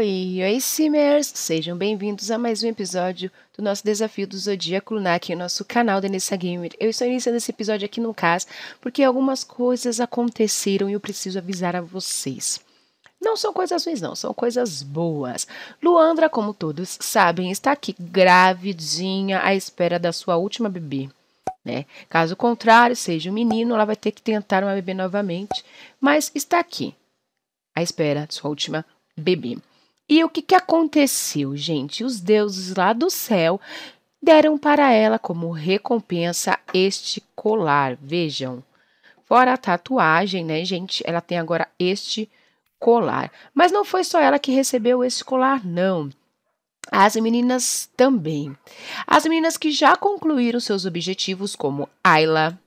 Oi, oi Simmers! Sejam bem-vindos a mais um episódio do nosso Desafio do Zodíaco Lunar aqui no nosso canal da Gamer. Eu estou iniciando esse episódio aqui no CAS porque algumas coisas aconteceram e eu preciso avisar a vocês. Não são coisas ruins, não, são coisas boas. Luandra, como todos sabem, está aqui gravidinha à espera da sua última bebê. Né? Caso contrário, seja um menino, ela vai ter que tentar uma bebê novamente, mas está aqui à espera da sua última bebê. E o que, que aconteceu, gente? Os deuses lá do céu deram para ela como recompensa este colar. Vejam, fora a tatuagem, né, gente? Ela tem agora este colar. Mas não foi só ela que recebeu esse colar, não. As meninas também. As meninas que já concluíram seus objetivos, como Ayla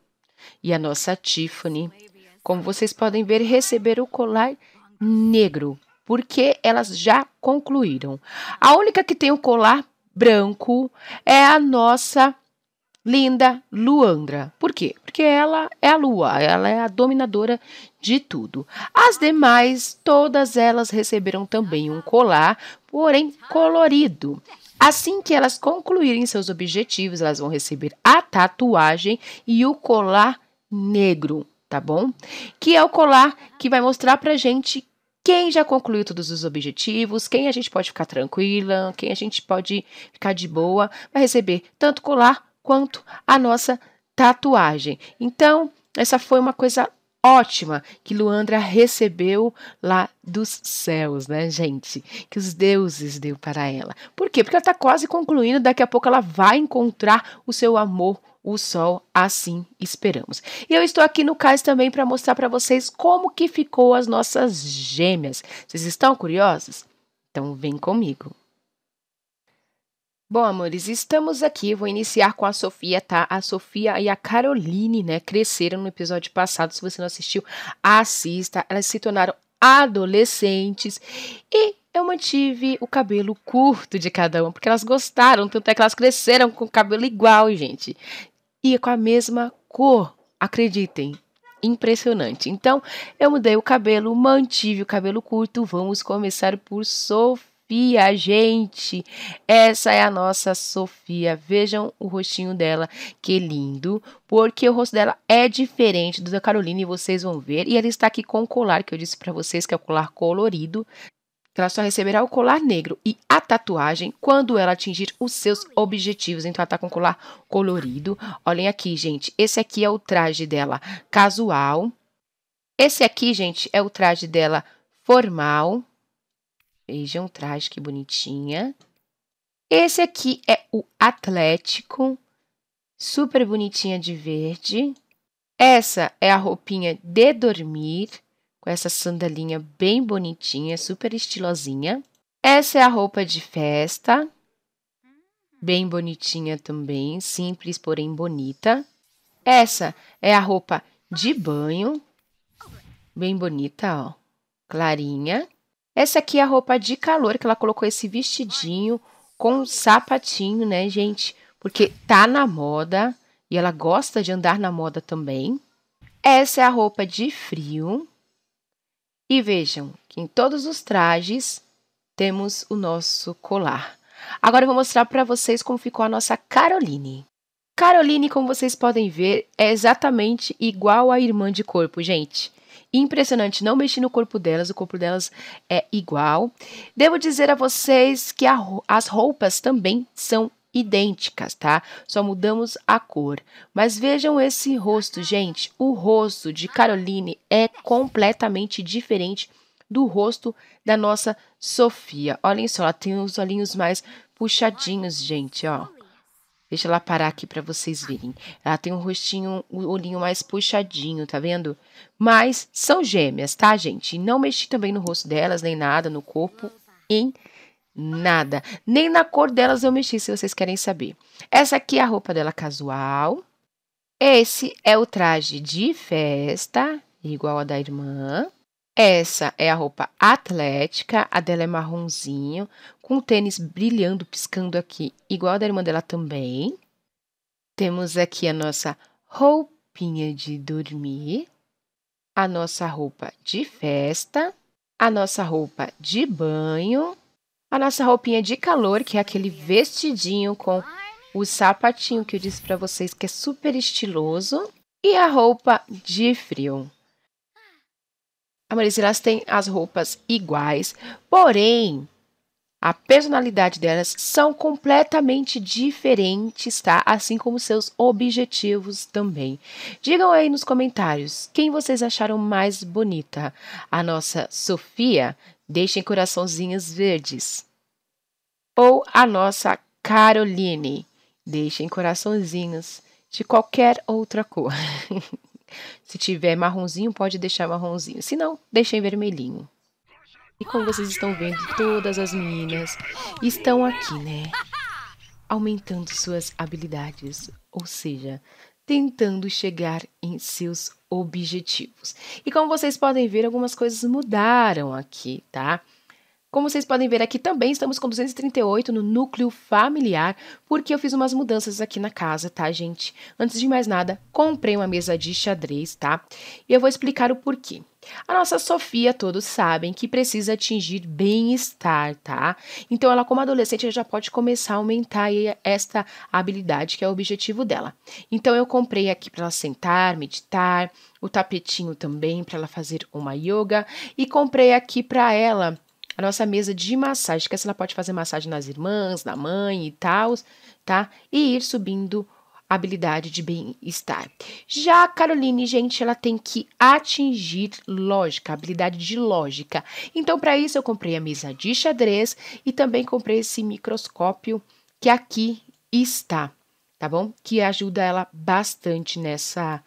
e a nossa Tiffany, como vocês podem ver, receberam o colar negro porque elas já concluíram. A única que tem o colar branco é a nossa linda Luandra. Por quê? Porque ela é a lua, ela é a dominadora de tudo. As demais, todas elas receberam também um colar, porém colorido. Assim que elas concluírem seus objetivos, elas vão receber a tatuagem e o colar negro, tá bom? Que é o colar que vai mostrar pra gente quem já concluiu todos os objetivos, quem a gente pode ficar tranquila, quem a gente pode ficar de boa, vai receber tanto colar quanto a nossa tatuagem. Então, essa foi uma coisa ótima que Luandra recebeu lá dos céus, né, gente? Que os deuses deu para ela. Por quê? Porque ela está quase concluindo, daqui a pouco ela vai encontrar o seu amor o sol, assim esperamos. E eu estou aqui no cais também para mostrar para vocês como que ficou as nossas gêmeas. Vocês estão curiosos? Então vem comigo. Bom, amores, estamos aqui. Vou iniciar com a Sofia, tá? A Sofia e a Caroline, né, cresceram no episódio passado. Se você não assistiu, assista. Elas se tornaram adolescentes e eu mantive o cabelo curto de cada uma, porque elas gostaram, tanto é que elas cresceram com o cabelo igual, gente ia com a mesma cor. Acreditem, impressionante. Então, eu mudei o cabelo, mantive o cabelo curto. Vamos começar por Sofia, gente. Essa é a nossa Sofia. Vejam o rostinho dela, que lindo, porque o rosto dela é diferente do da Carolina e vocês vão ver. E ela está aqui com o colar que eu disse para vocês que é o colar colorido, que então, ela só receberá o colar negro e a tatuagem quando ela atingir os seus objetivos. Então ela tá com colar colorido. Olhem aqui, gente. Esse aqui é o traje dela casual. Esse aqui, gente, é o traje dela formal. Vejam o traje que bonitinha. Esse aqui é o atlético, super bonitinha de verde. Essa é a roupinha de dormir com essa sandalinha bem bonitinha, super estilosinha. Essa é a roupa de festa, bem bonitinha também, simples, porém bonita. Essa é a roupa de banho, bem bonita, ó, clarinha. Essa aqui é a roupa de calor, que ela colocou esse vestidinho com sapatinho, né, gente? Porque tá na moda e ela gosta de andar na moda também. Essa é a roupa de frio, e vejam que em todos os trajes temos o nosso colar. Agora eu vou mostrar para vocês como ficou a nossa Caroline. Caroline, como vocês podem ver, é exatamente igual à irmã de corpo, gente. Impressionante, não mexi no corpo delas, o corpo delas é igual. Devo dizer a vocês que a, as roupas também são idênticas, tá? Só mudamos a cor. Mas vejam esse rosto, gente. O rosto de Caroline é completamente diferente do rosto da nossa Sofia. Olhem só, ela tem os olhinhos mais puxadinhos, gente, ó. Deixa ela parar aqui para vocês verem. Ela tem um rostinho, um olhinho mais puxadinho, tá vendo? Mas são gêmeas, tá, gente? Não mexi também no rosto delas, nem nada, no corpo, em Nada. Nem na cor delas eu mexi, se vocês querem saber. Essa aqui é a roupa dela casual. Esse é o traje de festa, igual a da irmã. Essa é a roupa atlética, a dela é marronzinho, com o tênis brilhando, piscando aqui, igual a da irmã dela também. Temos aqui a nossa roupinha de dormir, a nossa roupa de festa, a nossa roupa de banho a nossa roupinha de calor, que é aquele vestidinho com o sapatinho que eu disse para vocês que é super estiloso, e a roupa de frio. A Marisa, elas têm as roupas iguais, porém, a personalidade delas são completamente diferentes, tá? Assim como seus objetivos também. Digam aí nos comentários quem vocês acharam mais bonita: a nossa Sofia, Deixem coraçãozinhos verdes. Ou a nossa Caroline. Deixem coraçãozinhos de qualquer outra cor. Se tiver marronzinho, pode deixar marronzinho. Se não, deixem vermelhinho. E como vocês estão vendo, todas as meninas estão aqui, né? Aumentando suas habilidades. Ou seja, tentando chegar em seus objetivos. E como vocês podem ver, algumas coisas mudaram aqui, tá? Como vocês podem ver aqui também, estamos com 238 no núcleo familiar, porque eu fiz umas mudanças aqui na casa, tá, gente? Antes de mais nada, comprei uma mesa de xadrez, tá? E eu vou explicar o porquê. A nossa Sofia, todos sabem que precisa atingir bem-estar, tá? Então, ela, como adolescente, ela já pode começar a aumentar esta habilidade que é o objetivo dela. Então, eu comprei aqui para ela sentar, meditar, o tapetinho também para ela fazer uma yoga, e comprei aqui para ela a nossa mesa de massagem, que assim ela pode fazer massagem nas irmãs, na mãe e tal, tá? E ir subindo a habilidade de bem-estar. Já a Caroline, gente, ela tem que atingir lógica, habilidade de lógica. Então, para isso, eu comprei a mesa de xadrez e também comprei esse microscópio que aqui está, tá bom? Que ajuda ela bastante nessa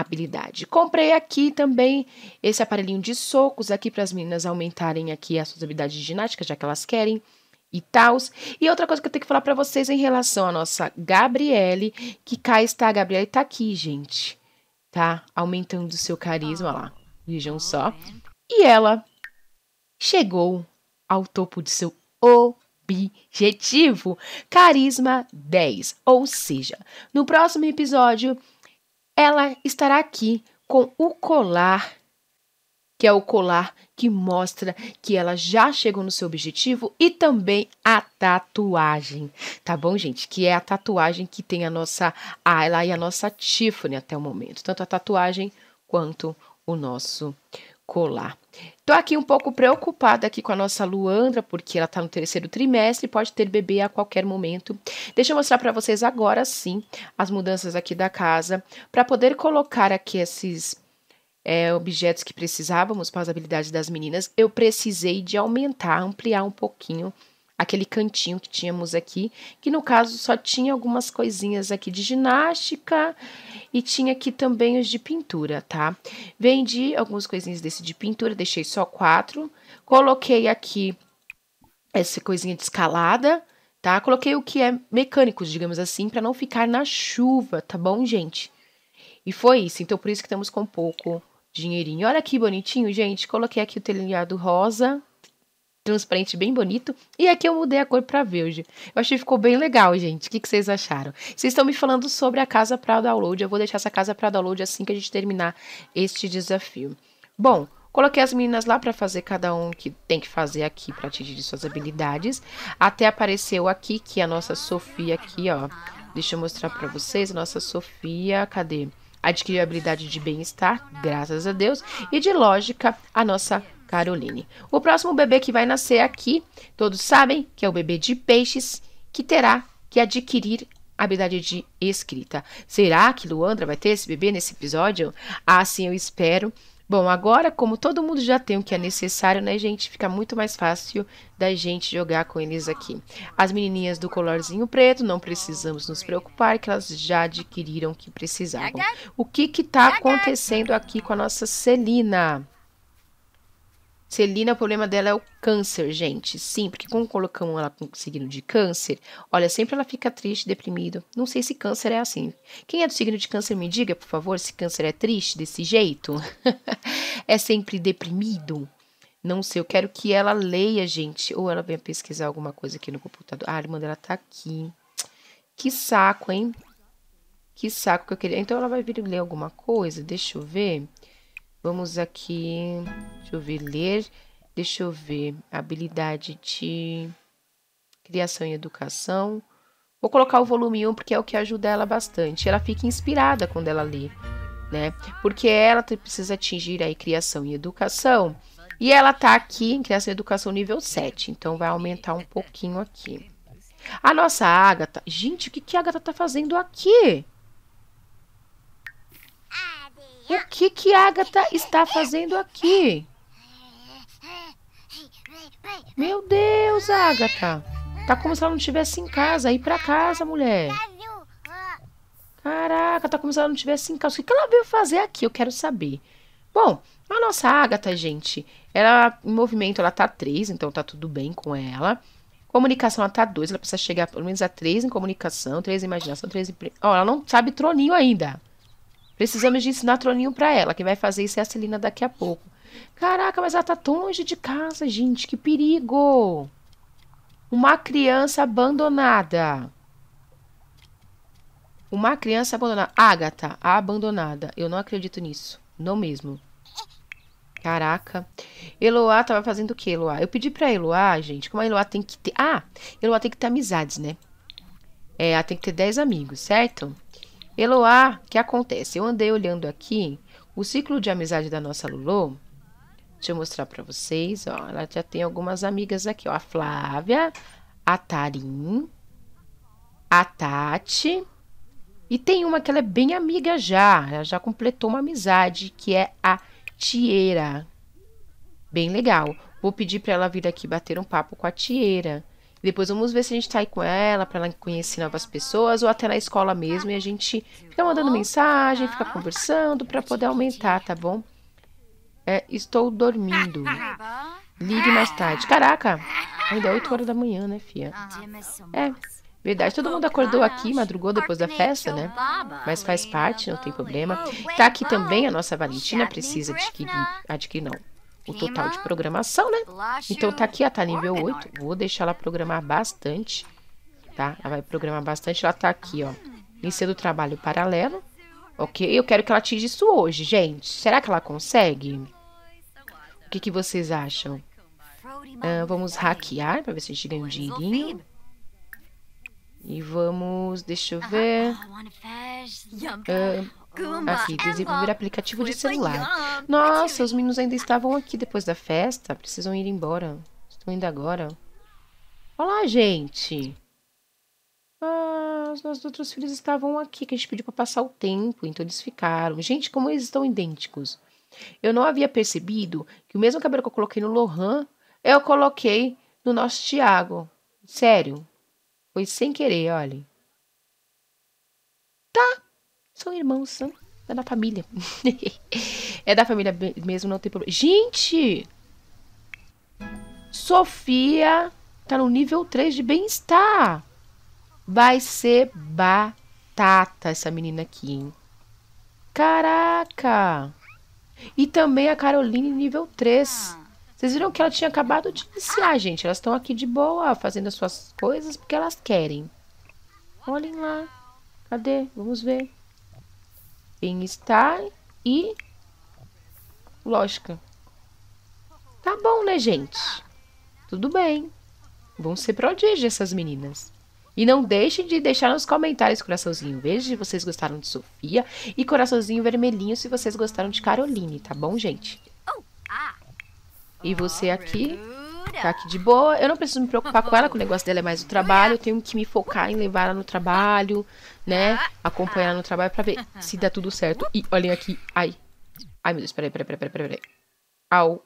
habilidade. Comprei aqui também esse aparelhinho de socos aqui para as meninas aumentarem aqui as suas habilidades de ginástica, já que elas querem e tal. E outra coisa que eu tenho que falar para vocês em relação à nossa Gabriele, que cá está, a Gabriele tá aqui, gente. Tá aumentando o seu carisma olha lá. Vejam ah, só. É. E ela chegou ao topo de seu objetivo, carisma 10. Ou seja, no próximo episódio ela estará aqui com o colar, que é o colar que mostra que ela já chegou no seu objetivo e também a tatuagem, tá bom, gente? Que é a tatuagem que tem a nossa Ayla e a nossa Tiffany até o momento, tanto a tatuagem quanto o nosso colar. Tô aqui um pouco preocupada aqui com a nossa Luandra, porque ela tá no terceiro trimestre, e pode ter bebê a qualquer momento. Deixa eu mostrar para vocês agora sim as mudanças aqui da casa, para poder colocar aqui esses é, objetos que precisávamos para as habilidades das meninas. Eu precisei de aumentar, ampliar um pouquinho aquele cantinho que tínhamos aqui, que no caso só tinha algumas coisinhas aqui de ginástica e tinha aqui também os de pintura, tá? Vendi algumas coisinhas desse de pintura, deixei só quatro, coloquei aqui essa coisinha de escalada, tá? Coloquei o que é mecânico, digamos assim, para não ficar na chuva, tá bom, gente? E foi isso, então por isso que estamos com pouco dinheirinho. Olha que bonitinho, gente, coloquei aqui o telhado rosa, transparente bem bonito. E aqui eu mudei a cor para verde. Eu achei que ficou bem legal, gente. O que, que vocês acharam? Vocês estão me falando sobre a casa para download. Eu vou deixar essa casa para download assim que a gente terminar este desafio. Bom, Coloquei as meninas lá para fazer cada um que tem que fazer aqui para atingir suas habilidades. Até apareceu aqui que a nossa Sofia aqui, ó. Deixa eu mostrar para vocês, a nossa Sofia, cadê? Adquiriu a habilidade de bem-estar, graças a Deus, e de lógica, a nossa Caroline. O próximo bebê que vai nascer aqui, todos sabem que é o bebê de peixes, que terá que adquirir habilidade de escrita. Será que Luandra vai ter esse bebê nesse episódio? Ah, sim, eu espero. Bom, agora, como todo mundo já tem o que é necessário, né, gente? Fica muito mais fácil da gente jogar com eles aqui. As menininhas do colorzinho preto, não precisamos nos preocupar, que elas já adquiriram o que precisavam. O que que tá acontecendo aqui com a nossa Celina? Celina, o problema dela é o câncer, gente. Sim, porque quando colocamos ela com signo de câncer, olha, sempre ela fica triste, deprimida. Não sei se câncer é assim. Quem é do signo de câncer, me diga, por favor, se câncer é triste desse jeito. é sempre deprimido. Não sei, eu quero que ela leia, gente. Ou ela venha pesquisar alguma coisa aqui no computador. Ah, a irmã dela tá aqui. Que saco, hein? Que saco que eu queria. Então ela vai vir ler alguma coisa? Deixa eu ver. Vamos aqui, deixa eu ver, ler, deixa eu ver, habilidade de criação e educação. Vou colocar o volume 1 porque é o que ajuda ela bastante. Ela fica inspirada quando ela lê, né? Porque ela precisa atingir aí criação e educação. E ela tá aqui em criação e educação nível 7, então vai aumentar um pouquinho aqui. A nossa Agatha, gente, o que que a Agatha tá fazendo aqui? O que que Agatha está fazendo aqui? Meu Deus, Agatha. Tá como se ela não estivesse em casa. Ir pra casa, mulher. Caraca, tá como se ela não estivesse em casa. O que, que ela veio fazer aqui? Eu quero saber. Bom, a nossa Agatha, gente, ela em movimento, ela tá 3, então tá tudo bem com ela. Comunicação, ela tá 2, ela precisa chegar pelo menos a 3 em comunicação, 3 em imaginação, 3 em... Ó, ela não sabe troninho ainda. Precisamos de ensinar troninho para ela. Quem vai fazer isso é a Celina daqui a pouco. Caraca, mas ela tá tão longe de casa, gente. Que perigo! Uma criança abandonada. Uma criança abandonada. Agatha, a abandonada. Eu não acredito nisso. Não mesmo. Caraca. Eloá tava fazendo o que, Eloá? Eu pedi pra Eloá, gente, como a Eloá tem que ter... Ah, Eloá tem que ter amizades, né? É, ela tem que ter 10 amigos, certo? Eloá, que acontece? Eu andei olhando aqui o ciclo de amizade da nossa Lulu. Deixa eu mostrar para vocês, ó. Ela já tem algumas amigas aqui, ó. A Flávia, a Tarim, a Tati. E tem uma que ela é bem amiga já. Ela já completou uma amizade, que é a Tieira. Bem legal. Vou pedir para ela vir aqui bater um papo com a Tieira. Depois vamos ver se a gente sai com ela, para ela conhecer novas pessoas, ou até na escola mesmo, e a gente fica mandando mensagem, fica conversando, para poder aumentar, tá bom? É, estou dormindo. Ligue mais tarde. Caraca, ainda é 8 horas da manhã, né, fia? É, Verdade, todo mundo acordou aqui, madrugou depois da festa, né? Mas faz parte, não tem problema. Tá aqui também a nossa Valentina, precisa adquirir, adquirir não, o total de programação, né? Então tá aqui, ela tá nível 8. Vou deixar ela programar bastante, tá? Ela vai programar bastante, ela tá aqui, ó. Ah. Início do trabalho paralelo, ok? Eu quero que ela atinja isso hoje, gente. Será que ela consegue? O que, que vocês acham? Ah, vamos hackear para ver se a gente ganha um dinheirinho. E vamos, deixa eu ver. Aqui, é desenvolver aplicativo de celular. Nossa, os meninos ainda estavam aqui depois da festa. Precisam ir embora. Estão indo agora. Olá, gente. Ah, os nossos outros filhos estavam aqui, que a gente pediu para passar o tempo, então eles ficaram. Gente, como eles estão idênticos. Eu não havia percebido que o mesmo cabelo que eu coloquei no Lohan, eu coloquei no nosso Tiago. Sério. Foi sem querer, olha. Tá, são irmãos, É da família. é da família mesmo, não tem problema. Gente! Sofia tá no nível 3 de bem-estar. Vai ser batata essa menina aqui, hein? Caraca! E também a Caroline nível 3. Vocês viram que ela tinha acabado de iniciar, gente. Elas estão aqui de boa, fazendo as suas coisas porque elas querem. Olhem lá. Cadê? Vamos ver bem-estar e lógica. Tá bom, né, gente? Tudo bem. Vão ser prodígio essas meninas. E não deixem de deixar nos comentários coraçãozinho verde se vocês gostaram de Sofia e coraçãozinho vermelhinho se vocês gostaram de Caroline, tá bom, gente? E você aqui, tá aqui de boa. Eu não preciso me preocupar com ela, que o negócio dela é mais o trabalho. Eu tenho que me focar em levar ela no trabalho, né, acompanhar no trabalho pra ver se dá tudo certo. E olhem aqui, ai. Ai, meu Deus, peraí, peraí, peraí, peraí, peraí. Au,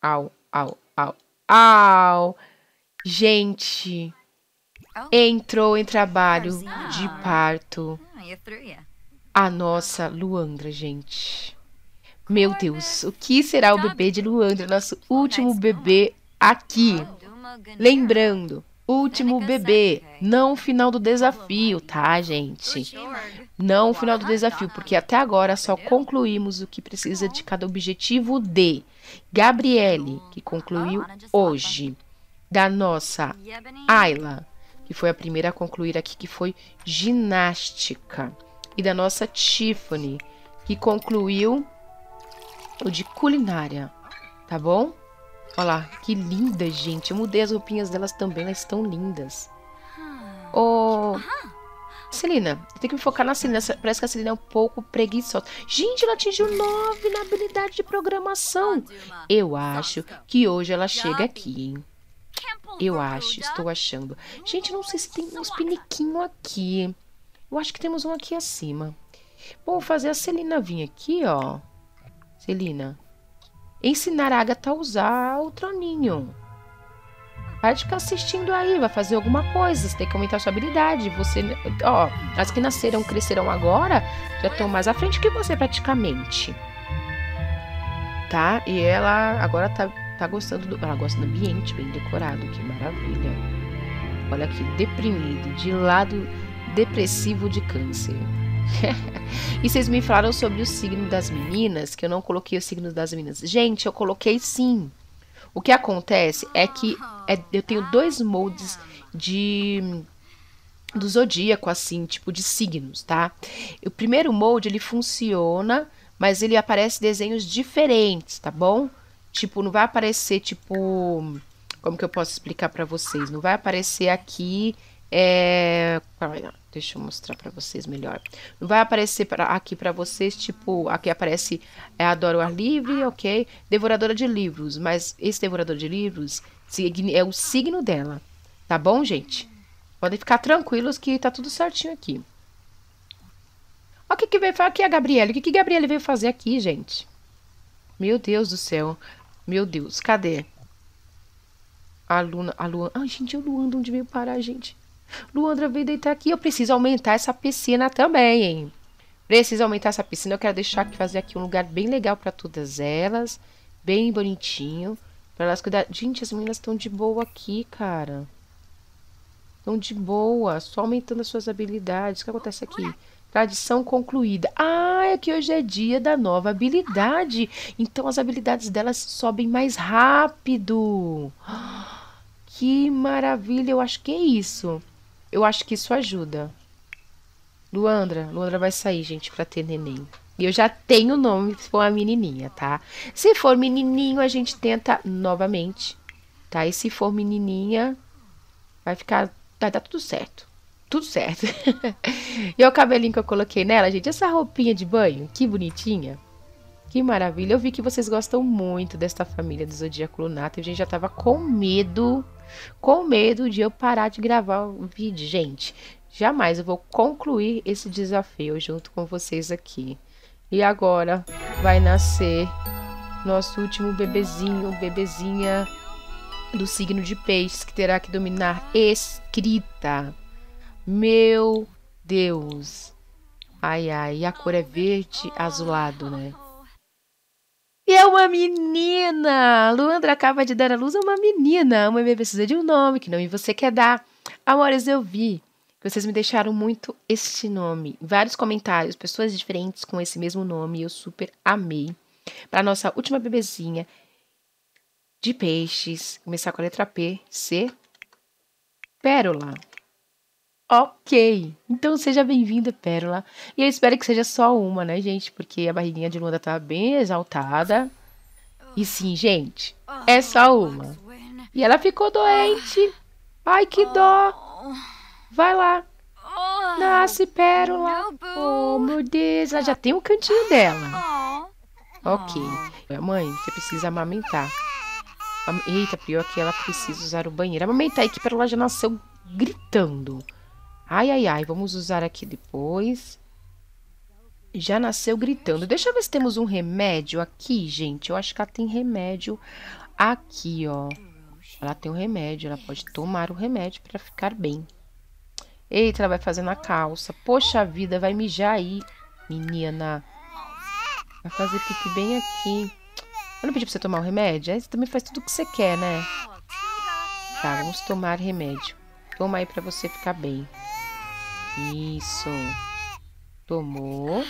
au, au, au, au. Gente, entrou em trabalho de parto ah, a nossa Luandra, gente. Meu Deus, o que será o bebê de Luandra, nosso último bebê aqui? Lembrando, último tá bebê. Não o final do desafio, tá, gente? Não o final do tá desafio, tá, porque até agora só concluímos o que precisa de cada objetivo de Gabriele, que concluiu hoje, da nossa Ayla, que foi a primeira a concluir aqui, que foi ginástica, e da nossa Tiffany, que concluiu o de culinária, tá bom? Olha lá, que linda, gente. Eu mudei as roupinhas delas também, elas estão lindas. Ô... Oh, Celina, eu tenho que me focar na Celina. Parece que a Celina é um pouco preguiçosa. Gente, ela atingiu 9 na habilidade de programação. Eu acho que hoje ela chega aqui, hein? Eu acho, estou achando. Gente, não sei se tem uns piniquinhos aqui. Eu acho que temos um aqui acima. Bom, vou fazer a Celina vir aqui, ó. Celina, ensinar a Agatha a usar o troninho. Para de ficar assistindo aí, vai fazer alguma coisa, você tem que aumentar sua habilidade. Você, ó, as que nasceram, crescerão agora, já estão mais à frente que você praticamente. Tá? E ela agora tá, tá gostando do. Ela gosta do ambiente bem decorado, que maravilha. Olha aqui, deprimido, de lado depressivo de câncer. e vocês me falaram sobre o signo das meninas, que eu não coloquei o signo das meninas. Gente, eu coloquei sim. O que acontece é que é, eu tenho dois moldes de do zodíaco assim, tipo de signos, tá? O primeiro molde ele funciona, mas ele aparece desenhos diferentes, tá bom? Tipo, não vai aparecer tipo como que eu posso explicar para vocês? Não vai aparecer aqui é, é? Deixa eu mostrar para vocês melhor. Não vai aparecer pra, aqui para vocês, tipo, aqui aparece é, Adoro Ar Livre, ok? Devoradora de livros, mas esse devorador de livros é o signo dela, tá bom, gente? Podem ficar tranquilos que tá tudo certinho aqui. Olha o que, que veio fazer aqui é a Gabriele. O que, que a Gabriele veio fazer aqui, gente? Meu Deus do céu. Meu Deus, cadê? A Luna, a Luan. Ai, gente, eu é Luan, de onde veio parar, gente? Luandra, vem deitar aqui. Eu preciso aumentar essa piscina também, hein? Preciso aumentar essa piscina. Eu quero deixar aqui, fazer aqui um lugar bem legal para todas elas. Bem bonitinho. Pra elas cuidar. Gente, as meninas estão de boa aqui, cara. Estão de boa. Só aumentando as suas habilidades. O que acontece aqui? Tradição concluída. Ah, é que hoje é dia da nova habilidade. Então as habilidades delas sobem mais rápido. Que maravilha. Eu acho que é isso. Eu acho que isso ajuda. Luandra, Luandra vai sair, gente, pra ter neném. E eu já tenho o nome se for menininha, tá? Se for menininho, a gente tenta novamente, tá? E se for menininha, vai ficar. Vai dar tudo certo. Tudo certo. e o cabelinho que eu coloquei nela, gente, essa roupinha de banho, que bonitinha. Que maravilha! Eu vi que vocês gostam muito desta família do Zodíaco Lunato. E a gente já tava com medo, com medo de eu parar de gravar o vídeo. Gente, jamais eu vou concluir esse desafio junto com vocês aqui. E agora vai nascer nosso último bebezinho, bebezinha do signo de peixes, que terá que dominar escrita. Meu Deus! Ai, ai, e a cor é verde azulado, né? E é uma menina! Luandra acaba de dar à luz a é uma menina. Uma bebê precisa de um nome, que nome você quer dar? Amores, eu vi que vocês me deixaram muito este nome. Vários comentários, pessoas diferentes com esse mesmo nome, eu super amei. Para nossa última bebezinha de peixes, começar com a letra P, C, Pérola. Ok, então seja bem-vinda, Pérola. E eu espero que seja só uma, né, gente? Porque a barriguinha de Luanda tá bem exaltada. E sim, gente, é só uma. E ela ficou doente. Ai, que dó. Vai lá. Nasce, Pérola. Oh, meu Deus, ela já tem um cantinho dela. Ok. Mãe, você precisa amamentar. Eita, pior que ela precisa usar o banheiro. Amamentar é que Pérola já nasceu gritando. Ai, ai, ai, vamos usar aqui depois. Já nasceu gritando. Deixa eu ver se temos um remédio aqui, gente. Eu acho que ela tem remédio aqui, ó. Ela tem um remédio, ela pode tomar o remédio para ficar bem. Eita, ela vai fazendo a calça. Poxa vida, vai mijar aí, menina. Vai fazer pipi bem aqui. Eu não pedi pra você tomar o remédio? Aí você também faz tudo o que você quer, né? Tá, vamos tomar remédio. Toma aí pra você ficar bem. Isso. Tomou.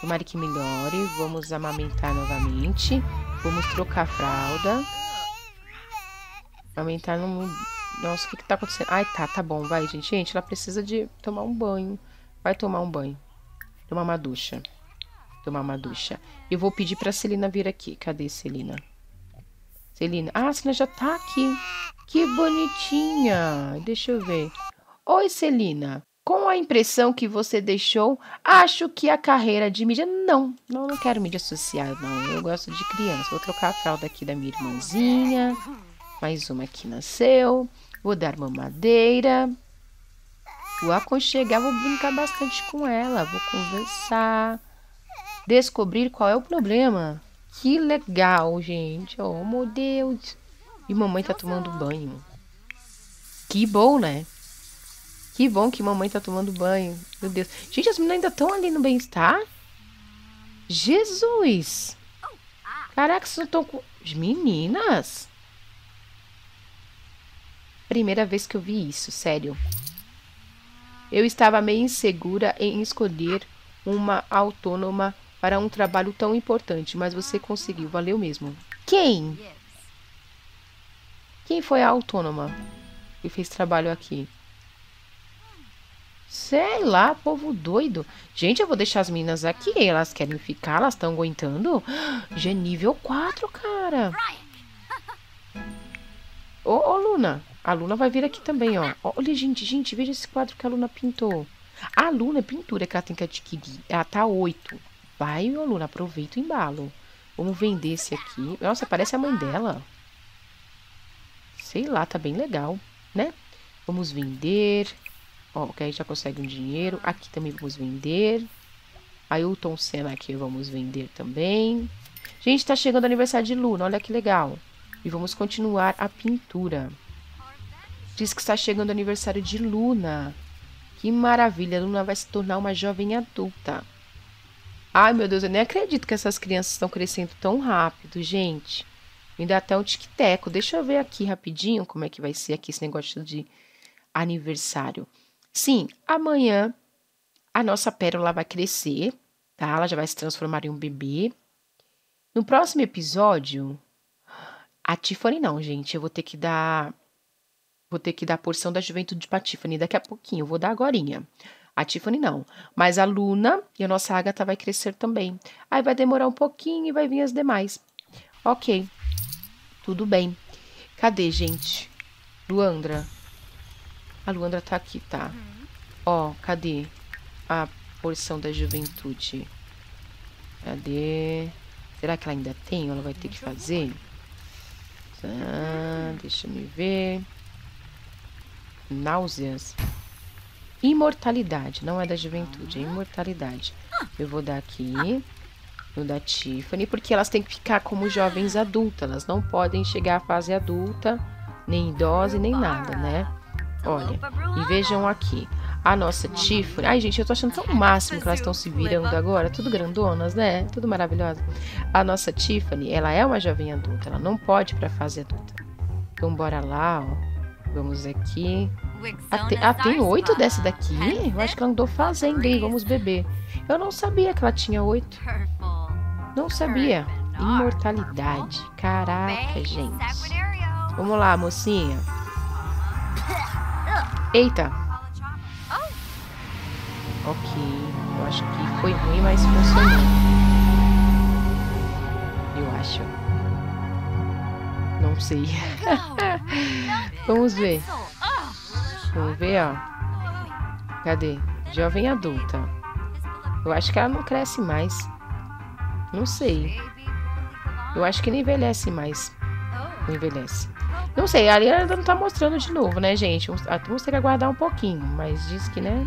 Tomara que melhore. Vamos amamentar novamente. Vamos trocar a fralda. Amamentar no... Nossa, o que que tá acontecendo? Ai, tá, tá bom, vai, gente. Gente, ela precisa de tomar um banho. Vai tomar um banho. Tomar uma ducha. Tomar uma ducha. Eu vou pedir pra Celina vir aqui. Cadê Celina? Celina. Ah, a Celina já tá aqui. Que bonitinha. Deixa eu ver. Oi, Celina com a impressão que você deixou, acho que a carreira de mídia. Não, não, não quero mídia social, não. Eu gosto de criança. Vou trocar a fralda aqui da minha irmãzinha. Mais uma que nasceu. Vou dar mamadeira. Vou aconchegar, vou brincar bastante com ela. Vou conversar. Descobrir qual é o problema. Que legal, gente. Oh, meu Deus. E mamãe tá tomando banho. Que bom, né? Que bom que mamãe tá tomando banho. Meu Deus. Gente, as meninas ainda estão ali no bem-estar? Jesus! Caraca, vocês não estão com. Meninas! Primeira vez que eu vi isso, sério. Eu estava meio insegura em escolher uma autônoma para um trabalho tão importante, mas você conseguiu, valeu mesmo. Quem? Quem foi a autônoma que fez trabalho aqui? Sei lá, povo doido. Gente, eu vou deixar as meninas aqui. Elas querem ficar, elas estão aguentando. Já é nível 4, cara. Ô, ô, Luna. A Luna vai vir aqui também, ó. Olha, gente, gente, veja esse quadro que a Luna pintou. A Luna é pintura que ela tem que adquirir. Ela tá 8. Vai, ô, Luna, aproveita o embalo. Vamos vender esse aqui. Nossa, parece a mãe dela. Sei lá, tá bem legal, né? Vamos vender. Ó, que aí já consegue um dinheiro. Aqui também vamos vender. Aí o Tom Senna aqui vamos vender também. Gente, tá chegando o aniversário de Luna, olha que legal. E vamos continuar a pintura. Diz que está chegando o aniversário de Luna. Que maravilha, Luna vai se tornar uma jovem adulta. Ai, meu Deus, eu nem acredito que essas crianças estão crescendo tão rápido, gente. Me dá até um tic-teco. Deixa eu ver aqui rapidinho como é que vai ser aqui esse negócio de aniversário. Sim, amanhã a nossa pérola vai crescer, tá? Ela já vai se transformar em um bebê. No próximo episódio, a Tiffany não, gente, eu vou ter que dar vou ter que dar a porção da juventude a Tiffany daqui a pouquinho, eu vou dar agorinha. A Tiffany não, mas a Luna e a nossa Agatha vai crescer também. Aí vai demorar um pouquinho e vai vir as demais. OK. Tudo bem. Cadê, gente? Luandra, a Luandra tá aqui, tá. Uhum. Ó, cadê a porção da juventude? Cadê? Será que ela ainda tem? Ela vai ter que fazer? Tá, deixa me ver. Náuseas. Imortalidade. Não é da juventude, é ah. imortalidade. Ah. Eu vou dar aqui no da Tiffany, porque elas têm que ficar como ah. jovens adultas. Elas não podem chegar à fase adulta, nem idosa, nem nada, né? Olha, e vejam aqui. A nossa Tiffany. Ai, gente, eu tô achando tão máximo que elas estão se virando agora. Tudo grandonas, né? Tudo maravilhosa. A nossa Tiffany, ela é uma jovem adulta. Ela não pode para fazer adulta. Então, bora lá, ó. Vamos aqui. Ah, tem oito dessa daqui? Eu acho que ela andou fazendo, hein? Vamos beber. Eu não sabia que ela tinha oito. Não sabia. Imortalidade. Caraca, gente. Vamos lá, mocinha. Eita! Ok, eu acho que foi ruim, mas funcionou. Eu acho. Não sei. Vamos ver. Vamos ver, ó. Cadê? Jovem adulta. Eu acho que ela não cresce mais. Não sei. Eu acho que não envelhece mais. Não envelhece. Não sei, ali ela não tá mostrando de novo, né, gente? Vamos ter que aguardar um pouquinho, mas diz que, né?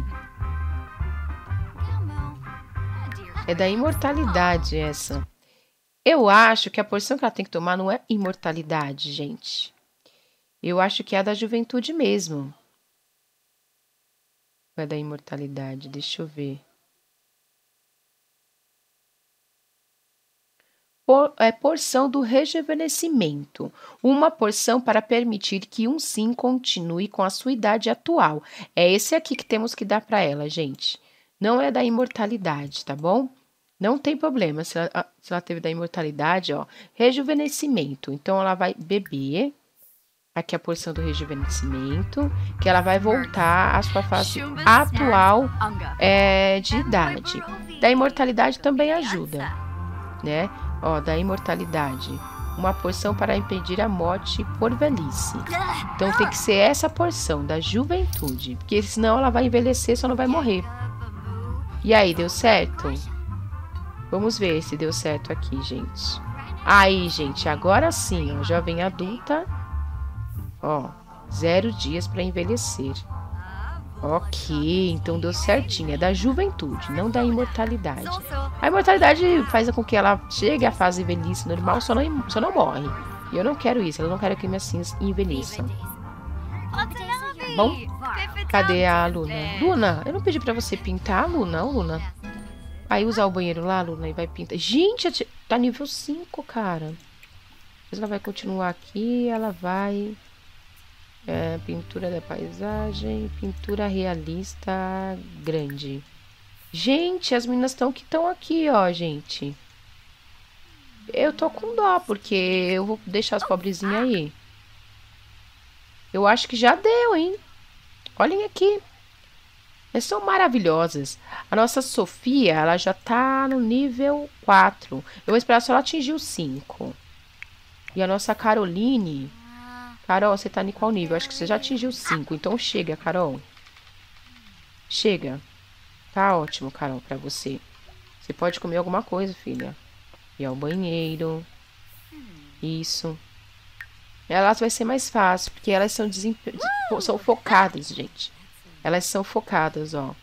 É da imortalidade essa. Eu acho que a posição que ela tem que tomar não é imortalidade, gente. Eu acho que é a da juventude mesmo. É da imortalidade, deixa eu ver. por, é, porção do rejuvenescimento, uma porção para permitir que um sim continue com a sua idade atual. É esse aqui que temos que dar para ela, gente. Não é da imortalidade, tá bom? Não tem problema se ela, se ela teve da imortalidade, ó. Rejuvenescimento. Então, ela vai beber aqui é a porção do rejuvenescimento, que ela vai voltar à sua fase atual é, de idade. Da imortalidade também ajuda, né? ó, da imortalidade. Uma porção para impedir a morte por velhice. Então tem que ser essa porção da juventude. Porque senão ela vai envelhecer, só não vai morrer. E aí, deu certo? Vamos ver se deu certo aqui, gente. Aí, gente, agora sim, ó, jovem adulta. Ó, zero dias para envelhecer. Ok, então deu certinho. É da juventude, não da imortalidade. A imortalidade faz com que ela chegue à fase velhice normal, só não, só não morre. E eu não quero isso, eu não quero que minhas cinzas envelheçam. É bom, cadê a Luna? É. Luna, eu não pedi para você pintar, Luna, não, Luna. Aí usar o banheiro lá, Luna, e vai pintar. Gente, tá nível 5, cara. Mas ela vai continuar aqui, ela vai é, pintura da paisagem, pintura realista grande. Gente, as meninas estão que estão aqui, ó, gente. Eu tô com dó, porque eu vou deixar as pobrezinhas aí. Eu acho que já deu, hein? Olhem aqui. Elas são maravilhosas. A nossa Sofia, ela já tá no nível 4. Eu vou esperar se ela atingir o 5. E a nossa Caroline Carol, você tá em qual nível? Acho que você já atingiu 5. Então chega, Carol. Chega. Tá ótimo, Carol, pra você. Você pode comer alguma coisa, filha. E ao banheiro. Isso. Elas vai ser mais fácil, porque elas são, são focadas, gente. Elas são focadas, ó.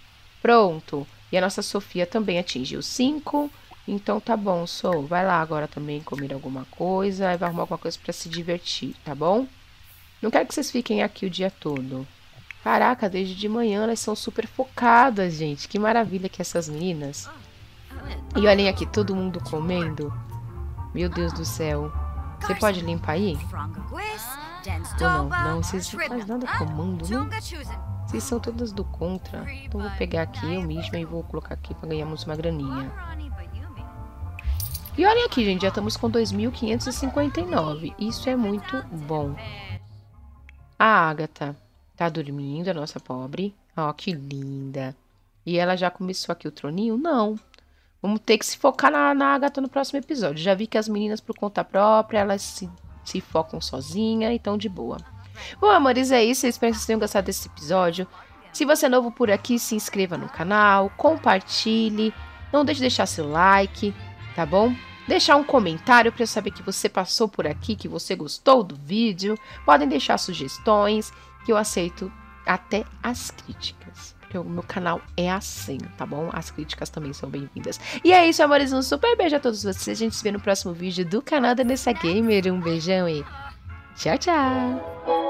Pronto. E a nossa Sofia também atingiu 5. Então tá bom, Sou. Vai lá agora também comer alguma coisa. Vai arrumar alguma coisa para se divertir, tá bom? Não quero que vocês fiquem aqui o dia todo. Caraca, desde de manhã elas são super focadas, gente. Que maravilha que essas meninas. E olhem aqui, todo mundo comendo. Meu Deus do céu. Você pode limpar aí? não, não, vocês não fazem nada comando, né? Vocês são todas do contra. Então vou pegar aqui eu mesma e vou colocar aqui para ganharmos uma graninha. E olhem aqui, gente, já estamos com 2.559. Isso é muito bom. A Ágata tá dormindo, a nossa pobre. Ó, oh, que linda. E ela já começou aqui o troninho? Não. Vamos ter que se focar na, na Agatha no próximo episódio. Já vi que as meninas, por conta própria, elas se, se focam sozinha e de boa. Bom, amores, é isso. Eu espero que vocês tenham gostado desse episódio. Se você é novo por aqui, se inscreva no canal, compartilhe. Não deixe de deixar seu like, tá bom? deixar um comentário para eu saber que você passou por aqui, que você gostou do vídeo. Podem deixar sugestões, que eu aceito até as críticas. Porque o meu canal é assim, tá bom? As críticas também são bem-vindas. E é isso, amores. Um super beijo a todos vocês. A gente se vê no próximo vídeo do canal da Nessa Gamer. Um beijão e tchau, tchau!